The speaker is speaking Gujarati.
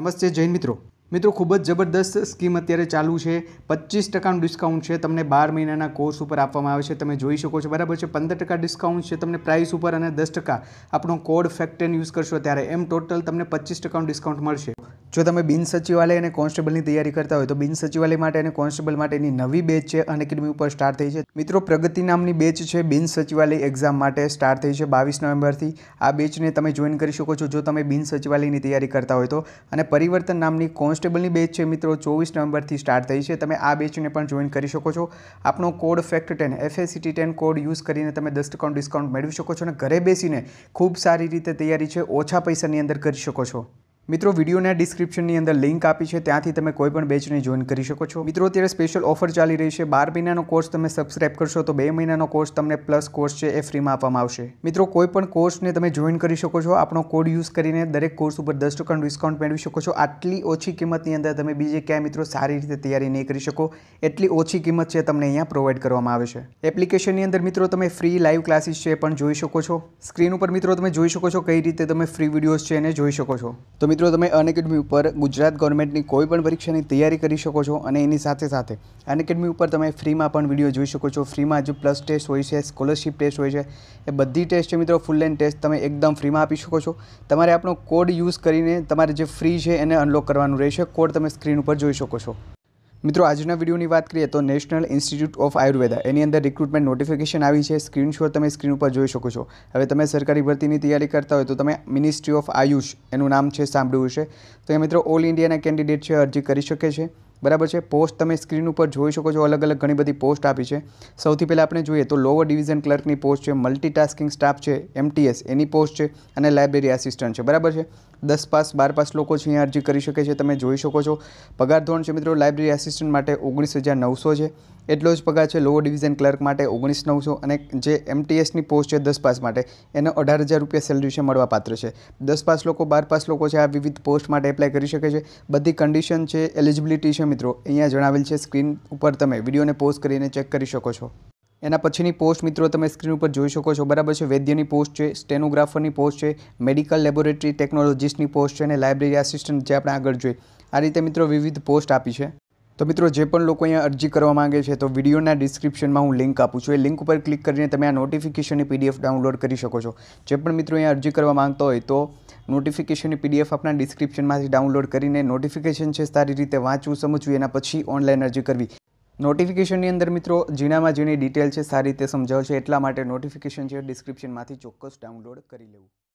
નમસ્તે જૈન મિત્રો મિત્રો ખૂબ જ જબરદસ્ત સ્કીમ અત્યારે ચાલુ છે પચીસ ટકાનું ડિસ્કાઉન્ટ છે તમને બાર મહિનાના કોર્સ ઉપર આપવામાં આવે છે તમે જોઈ શકો છો બરાબર છે પંદર ટકા ડિસ્કાઉન્ટ છે તમને પ્રાઇસ ઉપર અને દસ ટકા આપણો કોડ ફેક્ટેન યુઝ કરશો ત્યારે એમ ટોટલ તમને પચીસ ટકાનું ડિસ્કાઉન્ટ મળશે જો તમે બિન સચિવાલય અને કોન્સ્ટેબલની તૈયારી કરતા હોય તો બિન સચિવાલય માટે અને કોન્સ્ટેબલ માટેની નવી બેચ છે અનએકેડમી ઉપર સ્ટાર્ટ થઈ છે મિત્રો પ્રગતિ નામની બેચ છે બિન સચિવાલય એક્ઝામ માટે સ્ટાર્ટ થઈ છે બાવીસ નવેમ્બરથી આ બેચને તમે જોઈન કરી શકો છો જો તમે બિન સચિવાલયની તૈયારી કરતા હોય તો અને પરિવર્તન નામની કોન્સ્ટેબલની બેચ છે મિત્રો ચોવીસ નવેમ્બરથી સ્ટાર્ટ થઈ છે તમે આ બેચને પણ જોઈન કરી શકો છો આપણો code fact ten FACT ten code use કરીને તમે દસ ટકાનું ડિસ્કાઉન્ટ મેળવી શકો છો અને ઘરે બેસીને ખૂબ સારી રીતે તૈયારી છે ઓછા પૈસાની અંદર કરી શકો છો મિત્રો વિડીયોના ડિસ્ક્રિપ્શનની અંદર લિંક આપી છે ત્યાંથી તમે કોઈ પણ બેચને જોઈન કરી શકો છો મિત્રો અત્યારે સ્પેશિયલ ઓફર ચાલી રહી છે બાર મહિનાનો કોર્સ તમે સબસ્ક્રાઇબ કરશો તો બે મહિનાનો કોર્સ તમને પ્લસ કોર્સ છે એ ફ્રીમાં આપવામાં આવશે મિત્રો કોઈ પણ કોર્સને તમે જોઈન કરી શકો છો આપણો કોડ યુઝ કરીને દરેક કોર્સ ઉપર દસ ટકાનું ડિસ્કાઉન્ટ મેળવી શકો છો આટલી ઓછી કિંમતની અંદર તમે બીજે ક્યાંય મિત્રો સારી રીતે તૈયારી નહીં કરી શકો એટલી ઓછી કિંમત છે તમને અહીંયા પ્રોવાઈડ કરવામાં આવે છે એપ્લિકેશનની અંદર મિત્રો તમે ફ્રી લાઈવ ક્લાસીસ છે પણ જોઈ શકો છો સ્ક્રીન ઉપર મિત્રો તમે જોઈ શકો છો કઈ રીતે તમે ફ્રી વિડીયોઝ છે એને જોઈ શકો છો તો મિત્રો તમે અનએકેડમી ઉપર ગુજરાત ગવર્મેન્ટની કોઈ પણ પરીક્ષાની તૈયારી કરી શકો છો અને એની સાથે સાથે અનએકેડમી ઉપર તમે ફ્રીમાં પણ વિડીયો જોઈ શકો છો ફ્રીમાં જે પ્લસ ટેસ્ટ હોય છે સ્કોલરશિપ ટેસ્ટ હોય છે એ બધી ટેસ્ટ છે મિત્રો ફૂલ લેન્ડ ટેસ્ટ તમે એકદમ ફ્રીમાં આપી શકો છો તમારે આપણો કોડ યુઝ કરીને તમારે જે ફ્રી છે એને અનલોક કરવાનું રહેશે કોડ તમે સ્ક્રીન ઉપર જોઈ શકો છો મિત્રો આજના વિડીયોની વાત કરીએ તો નેશનલ ઇન્સ્ટિટ્યૂટ ઓફ આયુર્વેદા એની અંદર રિક્રુટમેન્ટ નોટિફિકેશન આવી છે સ્ક્રીનશોટ તમે સ્ક્રીન ઉપર જોઈ શકો છો હવે તમે સરકારી ભરતીની તૈયારી કરતા હોય તો તમે મિનિસ્ટ્રી ઓફ આયુષ એનું નામ છે સાંભળ્યું હશે તો એ મિત્રો ઓલ ઇન્ડિયાના કેન્ડિડેટ છે અરજી કરી શકે છે બરાબર છે પોસ્ટ તમે સ્ક્રીન ઉપર જોઈ શકો છો અલગ અલગ ઘણી બધી પોસ્ટ આપી છે સૌથી પહેલાં આપણે જોઈએ તો લોઅર ડિવિઝન ક્લર્કની પોસ્ટ છે મલ્ટીટાસ્કિંગ સ્ટાફ છે એમટીએસ એની પોસ્ટ છે અને લાઇબ્રેરી આસિસ્ટન્ટ છે બરાબર છે દસ પાસ બાર પાસ લોકો છે અહીંયા અરજી કરી શકે છે તમે જોઈ શકો છો પગાર ધોરણ છે મિત્રો લાઇબ્રેરી આસિસ્ટન્ટ માટે ઓગણીસ હજાર નવસો છે એટલો જ પગાર છે લોઅર ડિવિઝન ક્લર્ક માટે ઓગણીસ નવસો અને જે એમટીએસની પોસ્ટ છે દસ પાસ માટે એને અઢાર હજાર રૂપિયા સેલરી છે મળવાપાત્ર છે દસ પાસ લોકો બાર પાસ લોકો છે આ વિવિધ પોસ્ટ માટે એપ્લાય કરી શકે છે બધી કન્ડિશન છે એલિજિબિલિટી છે મિત્રો અહીંયા જણાવેલ છે સ્ક્રીન ઉપર તમે વિડીયોને પોઝ કરીને ચેક કરી શકો છો એના પછીની પોસ્ટ મિત્રો તમે સ્ક્રીન ઉપર જોઈ શકો છો બરાબર છે વૈદ્યની પોસ્ટ છે સ્ટેનોગ્રાફરની પોસ્ટ છે મેડિકલ લેબોરેટરી ટેકનોલોજીસ્ટની પોસ્ટ છે અને લાઇબ્રેરી આસિસ્ટન્ટ જે આપણે આગળ જોઈ આ રીતે મિત્રો વિવિધ પોસ્ટ આપી છે તો મિત્રો જે પણ લોકો અહીંયા અરજી કરવા માગે છે તો વિડીયોના ડિસ્ક્રિપ્શનમાં હું લિંક આપું છું એ લિંક ઉપર ક્લિક કરીને તમે આ નોટિફિકેશનની પીડીએફ ડાઉનલોડ કરી શકો છો જે પણ મિત્રો અહીંયા અરજી કરવા માગતો હોય તો નોટિફિકેશનની પીડીએફ આપણા ડિસ્ક્રિપ્શનમાંથી ડાઉનલોડ કરીને નોટિફિકેશન છે સારી રીતે વાંચવું સમજવું એના પછી ઓનલાઈન અરજી કરવી નોટિફિકેશનની અંદર મિત્રો જીણામાં જેની ડિટેલ છે સારી રીતે સમજાવશે એટલા માટે નોટિફિકેશન છે ડિસ્ક્રિપ્શનમાંથી ચોક્કસ ડાઉનલોડ કરી લેવું